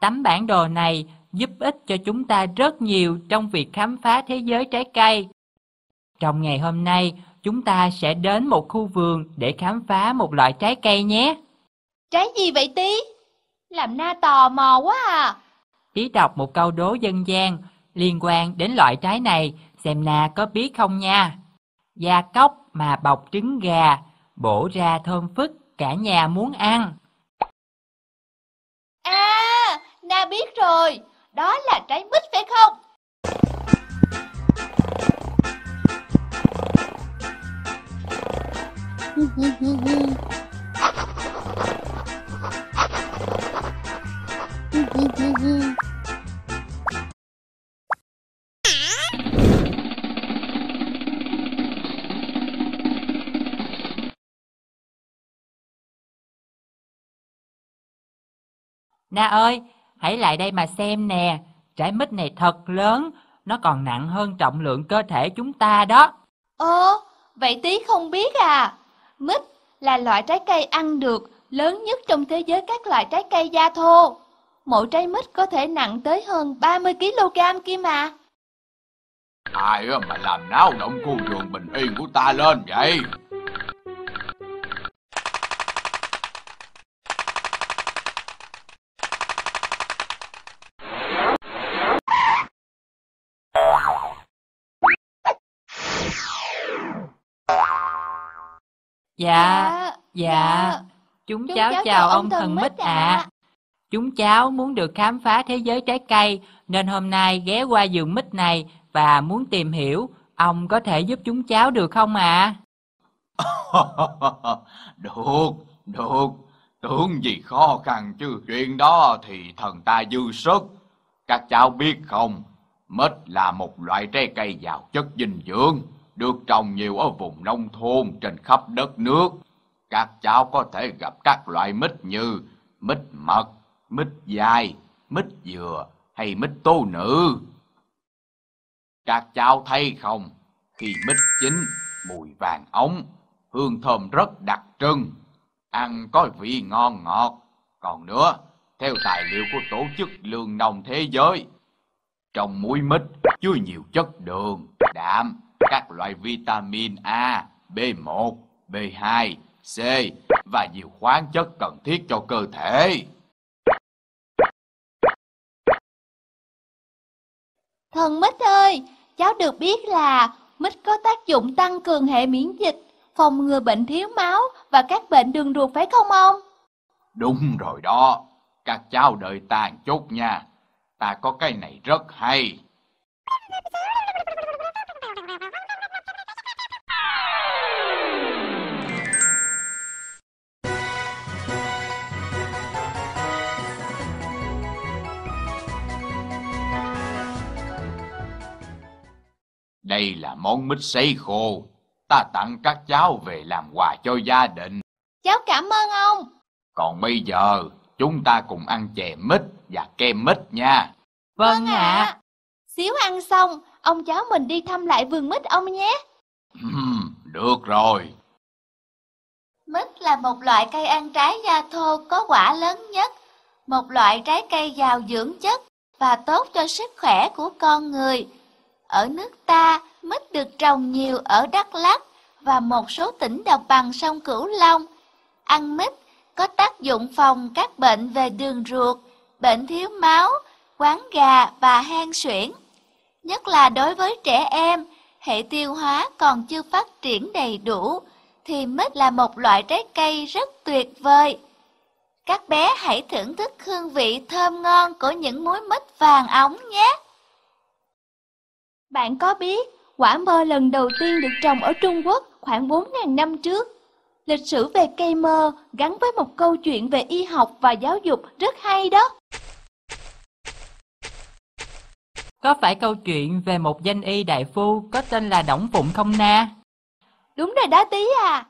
Tấm bản đồ này giúp ích cho chúng ta rất nhiều trong việc khám phá thế giới trái cây. Trong ngày hôm nay, chúng ta sẽ đến một khu vườn để khám phá một loại trái cây nhé. Trái gì vậy tí? Làm na tò mò quá à. Tí đọc một câu đố dân gian liên quan đến loại trái này, xem na có biết không nha. Da cóc mà bọc trứng gà, bổ ra thơm phức, cả nhà muốn ăn. À, Na biết rồi, đó là trái mít phải không? Mm-hmm. Na ơi, hãy lại đây mà xem nè, trái mít này thật lớn, nó còn nặng hơn trọng lượng cơ thể chúng ta đó. Ồ, vậy tí không biết à. Mít là loại trái cây ăn được lớn nhất trong thế giới các loại trái cây da thô. Mỗi trái mít có thể nặng tới hơn 30kg kia mà. Ai mà làm náo động khu vườn bình yên của ta lên vậy? Dạ dạ, dạ, dạ. Chúng cháu chào ông thần mít ạ. À. Chúng cháu muốn được khám phá thế giới trái cây nên hôm nay ghé qua vườn mít này và muốn tìm hiểu, ông có thể giúp chúng cháu được không ạ? À? được, được. Tưởng gì khó khăn chứ chuyện đó thì thần ta dư sức. Các cháu biết không, mít là một loại trái cây giàu chất dinh dưỡng được trồng nhiều ở vùng nông thôn trên khắp đất nước. Các cháu có thể gặp các loại mít như mít mật, mít dai, mít dừa hay mít tố nữ. Các cháu thấy không, khi mít chín, mùi vàng ống, hương thơm rất đặc trưng, ăn có vị ngon ngọt. Còn nữa, theo tài liệu của Tổ chức Lương Nông Thế Giới, trong muối mít chứa nhiều chất đường, đạm, các loại vitamin A, B1, B2, C và nhiều khoáng chất cần thiết cho cơ thể. Thần mít ơi, cháu được biết là mít có tác dụng tăng cường hệ miễn dịch, phòng ngừa bệnh thiếu máu và các bệnh đường ruột phải không ông? Đúng rồi đó, các cháu đợi ta chút nha, ta có cái này rất hay. Đây là món mít sấy khô, ta tặng các cháu về làm quà cho gia đình. Cháu cảm ơn ông. Còn bây giờ, chúng ta cùng ăn chè mít và kem mít nha. Vâng, vâng ạ. À. Xíu ăn xong, ông cháu mình đi thăm lại vườn mít ông nhé. Được rồi. Mít là một loại cây ăn trái da thô có quả lớn nhất, một loại trái cây giàu dưỡng chất và tốt cho sức khỏe của con người ở nước ta, mít được trồng nhiều ở Đắk Lắk và một số tỉnh đồng bằng sông Cửu Long. Ăn mít có tác dụng phòng các bệnh về đường ruột, bệnh thiếu máu, quán gà và hen suyễn. Nhất là đối với trẻ em, hệ tiêu hóa còn chưa phát triển đầy đủ, thì mít là một loại trái cây rất tuyệt vời. Các bé hãy thưởng thức hương vị thơm ngon của những muối mít vàng ống nhé. Bạn có biết quả mơ lần đầu tiên được trồng ở Trung Quốc khoảng 4.000 năm trước? Lịch sử về cây mơ gắn với một câu chuyện về y học và giáo dục rất hay đó. Có phải câu chuyện về một danh y đại phu có tên là Đổng Phụng không na? Đúng rồi đó tí à,